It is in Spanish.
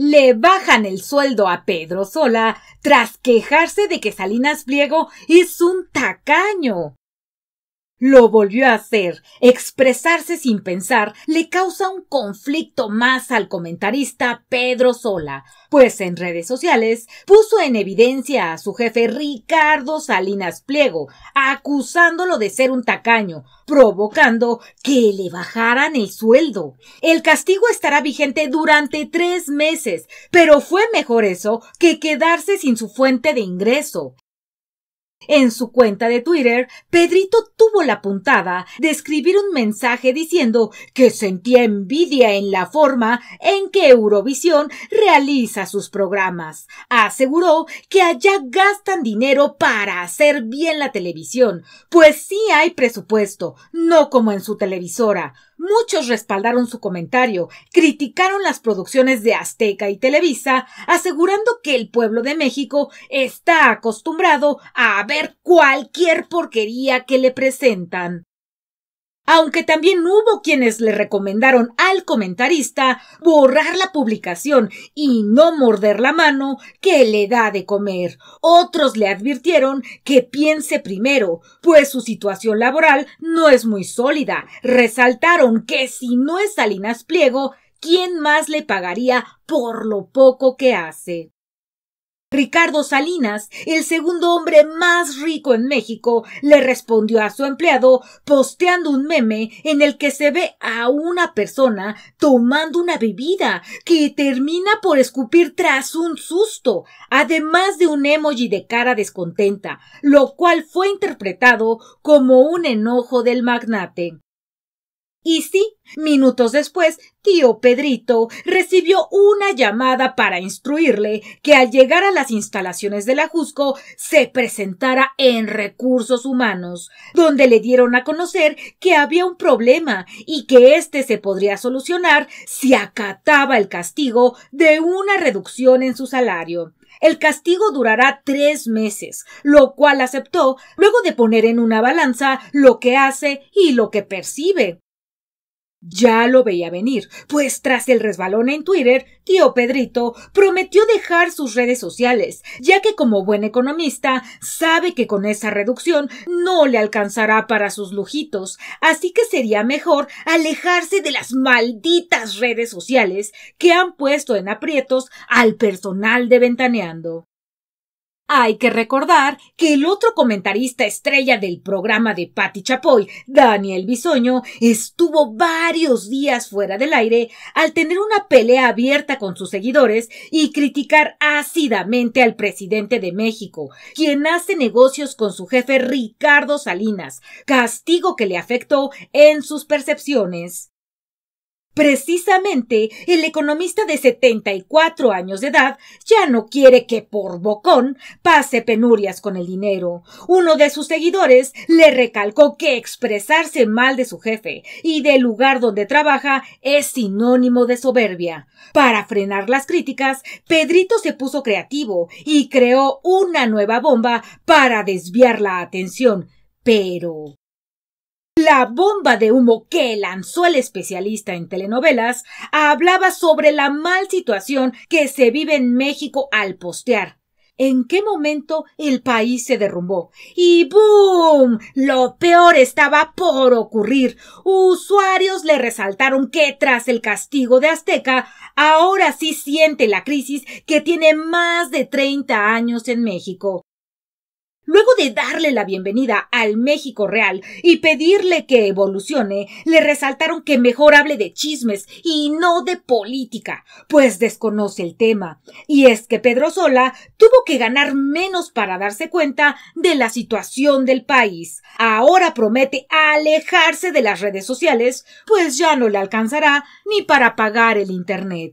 le bajan el sueldo a Pedro Sola tras quejarse de que Salinas Pliego es un tacaño lo volvió a hacer. Expresarse sin pensar le causa un conflicto más al comentarista Pedro Sola, pues en redes sociales puso en evidencia a su jefe Ricardo Salinas Pliego, acusándolo de ser un tacaño, provocando que le bajaran el sueldo. El castigo estará vigente durante tres meses, pero fue mejor eso que quedarse sin su fuente de ingreso. En su cuenta de Twitter, Pedrito tuvo la puntada de escribir un mensaje diciendo que sentía envidia en la forma en que Eurovisión realiza sus programas. Aseguró que allá gastan dinero para hacer bien la televisión, pues sí hay presupuesto, no como en su televisora. Muchos respaldaron su comentario, criticaron las producciones de Azteca y Televisa, asegurando que el pueblo de México está acostumbrado a ver cualquier porquería que le presentan aunque también hubo quienes le recomendaron al comentarista borrar la publicación y no morder la mano que le da de comer. Otros le advirtieron que piense primero, pues su situación laboral no es muy sólida. Resaltaron que si no es Salinas Pliego, ¿quién más le pagaría por lo poco que hace? Ricardo Salinas, el segundo hombre más rico en México, le respondió a su empleado posteando un meme en el que se ve a una persona tomando una bebida que termina por escupir tras un susto, además de un emoji de cara descontenta, lo cual fue interpretado como un enojo del magnate. Y sí, minutos después, tío Pedrito recibió una llamada para instruirle que al llegar a las instalaciones del Ajusco se presentara en recursos humanos, donde le dieron a conocer que había un problema y que éste se podría solucionar si acataba el castigo de una reducción en su salario. El castigo durará tres meses, lo cual aceptó luego de poner en una balanza lo que hace y lo que percibe. Ya lo veía venir, pues tras el resbalón en Twitter, tío Pedrito prometió dejar sus redes sociales, ya que como buen economista sabe que con esa reducción no le alcanzará para sus lujitos, así que sería mejor alejarse de las malditas redes sociales que han puesto en aprietos al personal de Ventaneando. Hay que recordar que el otro comentarista estrella del programa de Patti Chapoy, Daniel Bisoño, estuvo varios días fuera del aire al tener una pelea abierta con sus seguidores y criticar ácidamente al presidente de México, quien hace negocios con su jefe Ricardo Salinas, castigo que le afectó en sus percepciones. Precisamente, el economista de 74 años de edad ya no quiere que por bocón pase penurias con el dinero. Uno de sus seguidores le recalcó que expresarse mal de su jefe y del lugar donde trabaja es sinónimo de soberbia. Para frenar las críticas, Pedrito se puso creativo y creó una nueva bomba para desviar la atención. Pero la bomba de humo que lanzó el especialista en telenovelas hablaba sobre la mal situación que se vive en México al postear. ¿En qué momento el país se derrumbó? Y ¡boom! Lo peor estaba por ocurrir. Usuarios le resaltaron que tras el castigo de Azteca, ahora sí siente la crisis que tiene más de 30 años en México. Luego de darle la bienvenida al México real y pedirle que evolucione, le resaltaron que mejor hable de chismes y no de política, pues desconoce el tema. Y es que Pedro Sola tuvo que ganar menos para darse cuenta de la situación del país. Ahora promete alejarse de las redes sociales, pues ya no le alcanzará ni para pagar el Internet.